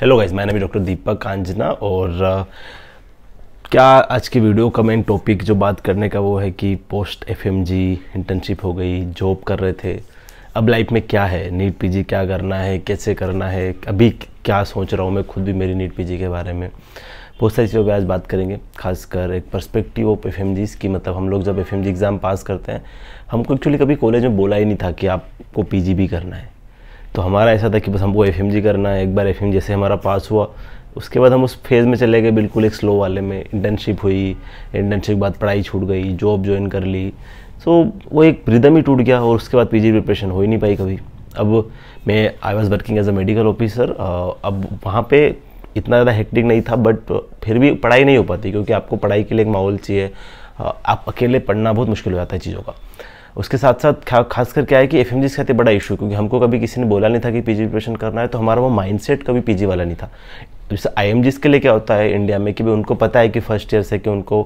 Hello guys मैं भी doctor दीपक कांजना और uh, क्या आज की वीडियो का मेन टॉपिक जो बात करने का वो है कि पोस्ट एफ इंटर्नशिप हो गई जॉब कर रहे थे अब लाइफ में क्या है नीट पीजी क्या करना है कैसे करना है अभी क्या सोच रहा हूँ मैं खुद भी मेरी नीट पीजी के बारे में बहुत सारी चीज़ों पर आज बात करेंगे खासकर एक पर्सपेक्टिव ऑफ एफ एम की मतलब हम लोग जब एफ एम एग्ज़ाम पास करते हैं हमको एक्चुअली कभी कॉलेज में बोला ही नहीं था कि आपको पी भी करना है तो हमारा ऐसा था कि बस हमको एफ करना है एक बार एफ जैसे हमारा पास हुआ उसके बाद हम उस फेज़ में चले गए बिल्कुल एक स्लो वाले में इंटर्नशिप हुई इंटर्नशिप के बाद पढ़ाई छूट गई जॉब ज्वाइन कर ली सो so, वो एक रिदम ही टूट गया और उसके बाद पीजी प्रिपरेशन हो ही नहीं पाई कभी अब मैं I was working as a medical officer अब वहाँ पे इतना ज़्यादा हेक्टिक नहीं था बट फिर भी पढ़ाई नहीं हो पाती क्योंकि आपको पढ़ाई के लिए एक माहौल चाहिए आप अकेले पढ़ना बहुत मुश्किल हो जाता है चीज़ों का उसके साथ साथ खा, खास करके क्या है कि एफ एम जी के बड़ा इशू क्योंकि हमको कभी किसी ने बोला नहीं था कि जी प्रिपरेशन करना है तो हमारा वो सेट कभी जी वाला नहीं था जैसे आई एम जिसके लिए क्या होता है इंडिया में कि भाई उनको पता है कि फर्स्ट ईयर से कि उनको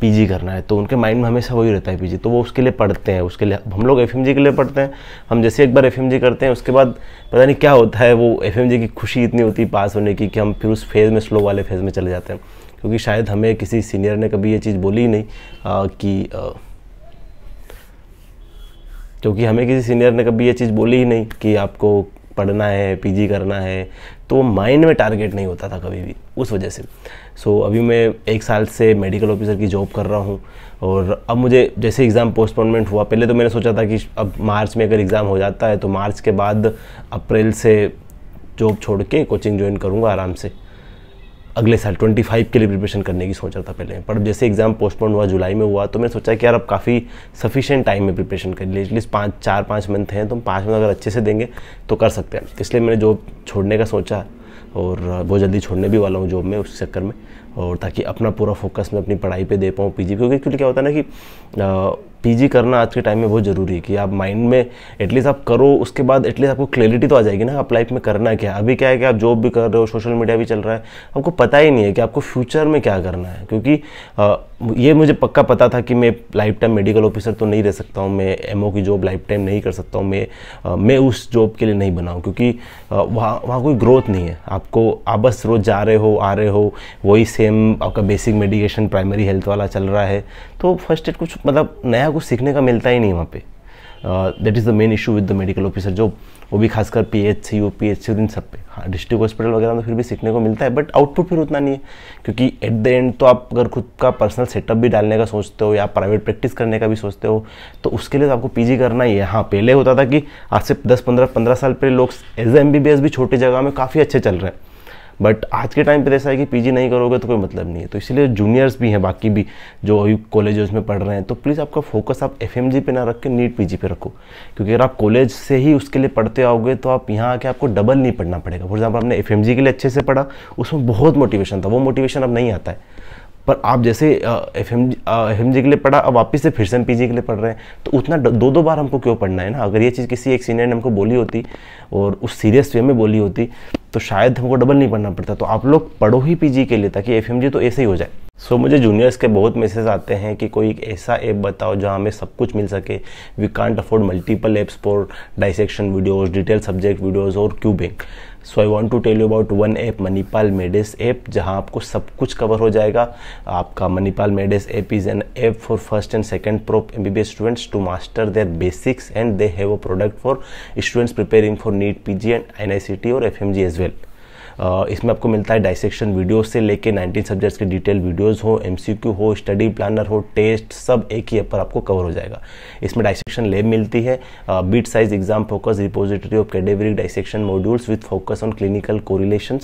पीजी करना है तो उनके माइंड में हमेशा वही रहता है पीजी तो वो उसके लिए पढ़ते हैं उसके लिए हम लोग एफ के लिए पढ़ते हैं हम जैसे एक बार एफ करते हैं उसके बाद पता नहीं क्या होता है वो एफ की खुशी इतनी होती है पास होने की कि हम फिर उस फेज़ में स्लो वाले फेज़ में चले जाते हैं क्योंकि शायद हमें किसी सीनियर ने कभी ये चीज़ बोली ही नहीं आ, कि आ, क्योंकि हमें किसी सीनियर ने कभी ये चीज़ बोली ही नहीं कि आपको पढ़ना है पीजी करना है तो माइंड में टारगेट नहीं होता था कभी भी उस वजह से सो so, अभी मैं एक साल से मेडिकल ऑफिसर की जॉब कर रहा हूँ और अब मुझे जैसे एग्ज़ाम पोस्टपोनमेंट हुआ पहले तो मैंने सोचा था कि अब मार्च में अगर एग्ज़ाम हो जाता है तो मार्च के बाद अप्रैल से जॉब छोड़ के कोचिंग ज्वाइन करूँगा आराम से अगले साल 25 के लिए प्रिपरेशन करने की सोच रहा था पहले पर जैसे एग्ज़ाम पोस्टपोन हुआ जुलाई में हुआ तो मैंने सोचा कि यार अब काफ़ी सफिशियंट टाइम में प्रिपरेशन कर लिया एटलीस्ट पाँच चार पाँच मंथ हैं तो हम पाँच मंथ अगर अच्छे से देंगे तो कर सकते हैं इसलिए मैंने जॉब छोड़ने का सोचा और बहुत जल्दी छोड़ने भी वाला हूँ जॉब में उस चक्कर में और ताकि अपना पूरा फोकस मैं अपनी पढ़ाई पे दे पाऊँ पीजी क्योंकि क्योंकि क्या होता है ना कि पीजी करना आज के टाइम में बहुत ज़रूरी है कि आप माइंड में एटलीस्ट आप करो उसके बाद एटलीस्ट आपको क्लैरिटी तो आ जाएगी ना आप लाइफ में करना क्या अभी क्या है कि आप जॉब भी कर रहे हो सोशल मीडिया भी चल रहा है आपको पता ही नहीं है कि आपको फ्यूचर में क्या करना है क्योंकि आ, ये मुझे पक्का पता था कि मैं लाइफ टाइम मेडिकल ऑफिसर तो नहीं रह सकता हूँ मैं एमओ की जॉब लाइफ टाइम नहीं कर सकता हूँ मैं आ, मैं उस जॉब के लिए नहीं बनाऊँ क्योंकि वहाँ वहाँ कोई ग्रोथ नहीं है आपको आप बस रोज़ जा रहे हो आ रहे हो वही सेम आपका बेसिक मेडिकेशन प्राइमरी हेल्थ वाला चल रहा है तो फर्स्ट एड कुछ मतलब नया कुछ सीखने का मिलता ही नहीं वहाँ पे that is the main issue with the medical officer जो वो भी खासकर P H C U P H C इन सब पे हाँ डिस्ट्रिक्ट हॉस्पिटल वगैरह में फिर भी सीखने को मिलता है बट आउटपुट फिर उतना नहीं है क्योंकि एट द एंड तो आप अगर खुद का पर्सनल सेटअप भी डालने का सोचते हो या प्राइवेट प्रैक्टिस करने का भी सोचते हो तो उसके लिए तो आपको पी करना ही है हाँ पहले होता था कि आज से दस पंद्रह पंद्रह साल पहले लोग एज एम बी भी छोटी जगह में काफ़ी अच्छे चल रहे हैं बट आज के टाइम पर तो ऐसा है कि पी नहीं करोगे तो कोई मतलब नहीं है तो इसलिए जूनियर्स भी हैं बाकी भी जो अभी कॉलेज में पढ़ रहे हैं तो प्लीज़ आपका फोकस आप एफ एम पर ना रख के नीट पी पर रखो क्योंकि अगर आप कॉलेज से ही उसके लिए पढ़ते आओगे तो आप यहाँ आके आपको डबल नहीं पढ़ना पड़ेगा फॉर एग्जाम्पल आपने एफ के लिए अच्छे से पढ़ा उसमें बहुत मोटिवेशन था वो मोटिवेशन अब नहीं आता है पर आप जैसे एफ एम के लिए पढ़ा अब वापस से फिर से एम के लिए पढ़ रहे हैं तो उतना दो दो बार हमको क्यों पढ़ना है ना अगर ये चीज़ किसी एक सीनियर ने हमको बोली होती और उस सीरियस वे में बोली होती तो शायद हमको डबल नहीं पढ़ना पड़ता तो आप लोग पढ़ो ही पीजी के लिए ताकि एफ तो ऐसे ही हो जाए सो so, मुझे जूनियर्स के बहुत मैसेज आते हैं कि कोई एक ऐसा ऐप बताओ जहाँ हमें सब कुछ मिल सके we can't afford multiple apps for dissection videos detail subject videos और cubing so I want to tell you about one app Manipal Medis app जहाँ आपको सब कुछ कवर हो जाएगा आपका Manipal Medis app is an app for first and second pro M B B students to master their basics and they have a product for students preparing for NEET P G and N I C T और F M G as well इसमें आपको मिलता है dissection video से लेके 19 subjects के detail videos हो MCQ हो स्टडी प्लानर हो टेस्ट सब एक ही ऐप पर आपको कवर हो जाएगा इसमें डाइसेक्शन लेब मिलती है bite size exam focus repository of category dissection modules with focus on clinical correlation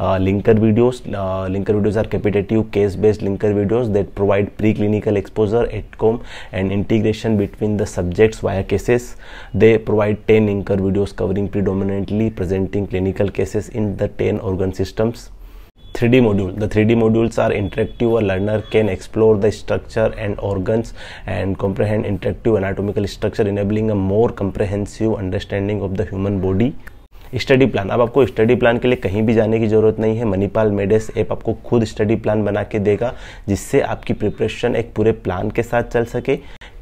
Uh, linker videos. Uh, linker videos are capitative case-based linker videos that provide preclinical exposure, outcome, and integration between the subjects via cases. They provide 10 linker videos covering predominantly presenting clinical cases in the 10 organ systems. 3D module. The 3D modules are interactive. A learner can explore the structure and organs and comprehend interactive anatomical structure, enabling a more comprehensive understanding of the human body. Study plan अब आपको study plan के लिए कहीं भी जाने की ज़रूरत नहीं है मनीपाल मेडेस ऐप आपको खुद स्टडी प्लान बना के देगा जिससे आपकी प्रिपरेशन एक पूरे प्लान के साथ चल सके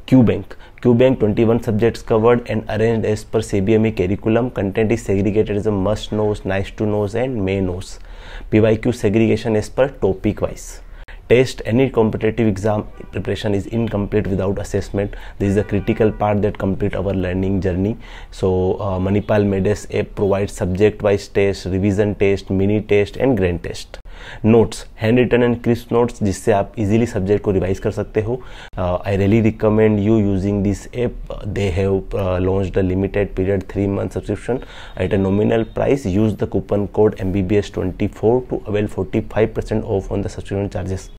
Q bank Q bank twenty one subjects covered and arrange as per C B M E curriculum content is segregated is must knows nice to knows and may knows P Y Q segregation as per topic wise test any competitive exam preparation is incomplete without assessment this is a critical part that complete our learning journey so uh, manipal medes app provides subject wise test revision test mini test and grand test notes hand and and crisp notes जिससे आप easily subject को revise कर सकते हो I really recommend you using this app they have launch the limited period three month subscription at a nominal price use the coupon code M B B S twenty four to avail forty five percent off on the subscription charges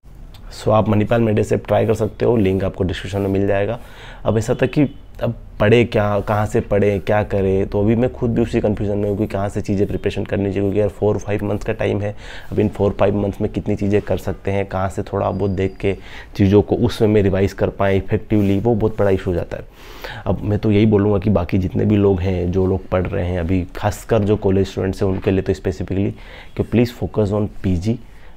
so आप मणिपाल मेडिस से try कर सकते हो link आपको description में मिल जाएगा अब ऐसा था कि अब पढ़े क्या कहाँ से पढ़े क्या करें तो अभी मैं खुद भी उसी कन्फ्यूजन में हूँ कि कहाँ से चीज़ें प्रिपरेशन करनी चाहिए क्योंकि यार फोर फाइव मंथ्स का टाइम है अब इन फोर फाइव मंथ्स में कितनी चीज़ें कर सकते हैं कहाँ से थोड़ा बहुत देख के चीज़ों को उसमें मैं रिवाइज़ कर पाएँ इफेक्टिवली वो बहुत बड़ा इशू हो जाता है अब मैं तो यही बोलूँगा कि बाकी जितने भी लोग हैं जो लोग पढ़ रहे हैं अभी खासकर जो कॉलेज स्टूडेंट्स हैं उनके लिए तो स्पेसिफिकली कि please focus on P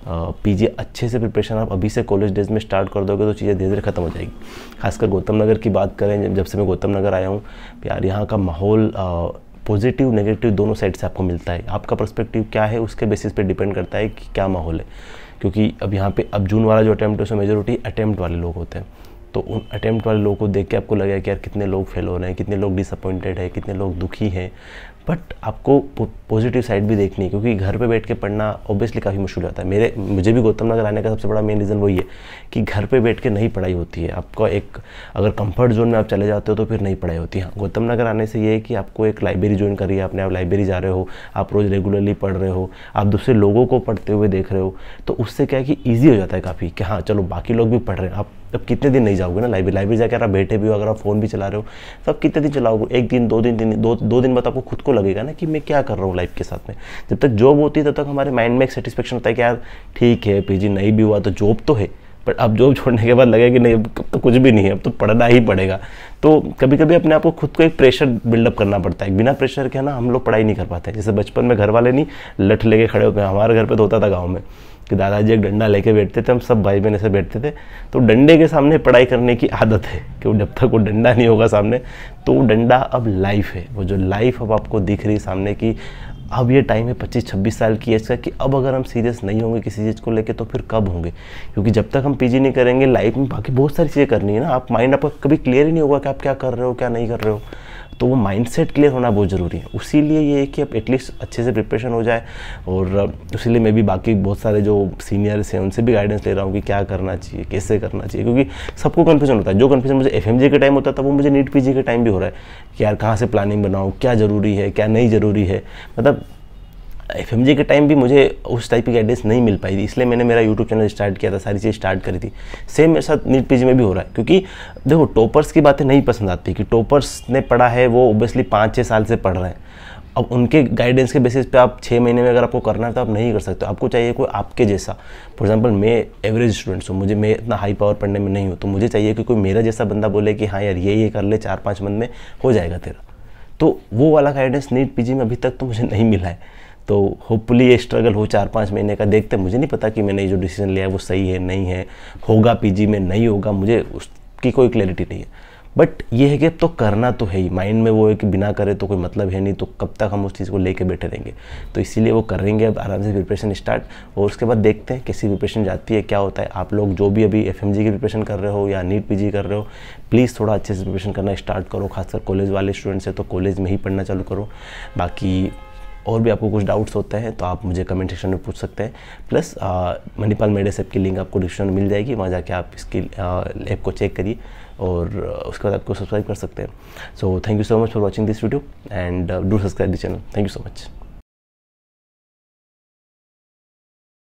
PG अच्छे से प्रिपरेशन आप अभी से कॉलेज डेज में स्टार्ट कर दोगे तो चीज़ें धीरे धीरे ख़त्म हो जाएगी खासकर गौतम नगर की बात करें जब से मैं गौतम नगर आया हूँ यार यहाँ का माहौल पॉजिटिव नेगेटिव दोनों साइड से आपको मिलता है आपका पर्सपेक्टिव क्या है उसके बेसिस पे डिपेंड करता है कि क्या माहौल है क्योंकि अब यहाँ पे अब जून वाला जो अटैम्प्ट है उसमें मेजोरिटी अटैम्प्ट वाले लोग होते हैं तो उन अटैम्प्ट वाले लोगों को देख के आपको लगेगा कि यार कितने लोग फेल हो रहे हैं कितने लोग डिसअपॉइंटेड है कितने लोग दुखी हैं बट आपको पॉजिटिव साइड भी देखनी है क्योंकि घर पे बैठ के पढ़ना ऑब्वियसली काफ़ी मुश्किल होता है मेरे मुझे भी गौतम नगर आने का सबसे बड़ा मेन रीज़न वही है कि घर पे बैठ के नहीं पढ़ाई होती है आपका एक अगर कंफर्ट जोन में आप चले जाते हो तो फिर नहीं पढ़ाई होती है हाँ, गौतम नगर आने से ये है कि आपको एक लाइब्रेरी ज्वाइन करिए अपने आप लाइब्रेरी जा रहे हो आप रोज़ रेगुलरली पढ़ रहे हो आप दूसरे लोगों को पढ़ते हुए देख रहे हो तो उससे क्या है कि ईजी हो जाता है काफ़ी कि हाँ चलो बाकी लोग भी पढ़ रहे हैं आप तब कितने दिन नहीं जाओगे ना लाइब्रेरी लाइब्रेरी जाकर आप बैठे भी हो अगर आप फ़ोन भी चला रहे हो तो आप कितने दिन चलाओगे एक दिन दो दिन तीन दो दो दिन बाद आपको खुद को लगेगा ना कि मैं क्या कर रहा हूँ लाइफ के साथ में जब तक जॉब होती है तब तक हमारे माइंड में एक सेटिस्फेक्शन होता है कि यार ठीक है जी नहीं भी हुआ तो जॉब तो है बट अब जॉब छोड़ने के बाद लगे कि नहीं अब तो, तो कुछ भी नहीं है अब तो पढ़ना ही पड़ेगा तो कभी कभी अपने आप को खुद को एक प्रेशर बिल्डअप करना पड़ता है बिना प्रेशर के ना हम लोग पढ़ाई नहीं कर पाते जैसे बचपन में घर वाले नहीं लठ लेके खड़े होते हैं हमारे घर पर तो होता था गाँव में कि दादाजी एक डंडा लेके बैठते थे हम सब भाई बहन ऐसे बैठते थे तो डंडे के सामने पढ़ाई करने की आदत है कि वो जब तक वो डंडा नहीं होगा सामने तो वो डंडा अब लाइफ है वो जो लाइफ अब आपको दिख रही है सामने की अब ये टाइम है पच्चीस छब्बीस साल की एज का कि अब अगर हम सीरियस नहीं होंगे किसी चीज़ को लेके तो फिर कब होंगे क्योंकि जब तक हम पीजी नहीं करेंगे लाइफ में बाकी बहुत सारी चीज़ें करनी है ना आप माइंड आपका कभी क्लियर ही नहीं होगा कि आप क्या कर रहे हो क्या नहीं कर रहे हो तो वो माइंडसेट क्लियर होना बहुत ज़रूरी है उसी लिए ये है कि आप एटलीस्ट अच्छे से प्रिपरेशन हो जाए और उसी लिए मैं भी बाकी बहुत सारे जो सीनियर्स हैं उनसे भी गाइडेंस ले रहा हूँ कि क्या करना चाहिए कैसे करना चाहिए क्योंकि सबको कन्फ्यूजन होता है जो कन्फ्यूजन मुझे एफ के टाइम होता था वो मुझे नीट पी के टाइम भी हो रहा है कि यार कहाँ से प्लानिंग बनाऊँ क्या ज़रूरी है क्या नहीं ज़रूरी है मतलब एफ के टाइम भी मुझे उस टाइप की गाइडेंस नहीं मिल पाई थी इसलिए मैंने मेरा यूट्यूब चैनल स्टार्ट किया था सारी चीज़ स्टार्ट करी थी सेम मेरे साथ नीट पी में भी हो रहा है क्योंकि देखो टॉपर्स की बातें नहीं पसंद आती कि टॉपर्स ने पढ़ा है वो ओबियसली पाँच छः साल से पढ़ रहे हैं अब उनके गाइडेंस के बेसिस पे आप छः महीने में अगर आपको करना है तो आप नहीं कर सकते आपको चाहिए कोई आपके जैसा फॉर एग्जांपल मैं एवरेज स्टूडेंट्स हूँ मुझे मैं इतना हाई पावर पढ़ने में नहीं हूँ तो मुझे चाहिए कि कोई मेरा जैसा बंदा बोले कि हाँ यार ये ये कर ले चार पाँच मंथ में हो जाएगा तेरा तो वो वाला गाइडेंस नीट पी में अभी तक तो मुझे नहीं मिला है तो होपफुली ये स्ट्रगल हो चार पाँच महीने का देखते मुझे नहीं पता कि मैंने जो डिसीजन लिया वो सही है नहीं है होगा पीजी में नहीं होगा मुझे उसकी कोई क्लैरिटी नहीं है बट ये है कि अब तो करना तो है ही माइंड में वो है कि बिना करे तो कोई मतलब है नहीं तो कब तक हम उस चीज़ को लेके बैठे रहेंगे तो इसीलिए वो करेंगे अब आराम से प्रिपरेशन स्टार्ट और उसके बाद देखते हैं कैसी प्रिपरेशन जाती है क्या होता है आप लोग जो भी अभी एफ की प्रिपरेशन कर रहे हो या नीट पी कर रहे हो प्लीज़ थोड़ा अच्छे से प्रिपरेशन करना स्टार्ट करो खासकर कॉलेज वाले स्टूडेंट्स है तो कॉलेज में ही पढ़ना चालू करो बाकी और भी आपको कुछ डाउट्स होते हैं तो आप मुझे कमेंट सेक्शन में पूछ सकते हैं प्लस मणिपाल मेडिस ऐप की लिंक आपको डिस्क्रिप्शन में मिल जाएगी वहाँ जाके आप इसकी ऐप को चेक करिए और उसके बाद आपको सब्सक्राइब कर सकते हैं so thank you so much for watching this video and do subscribe the channel thank you so much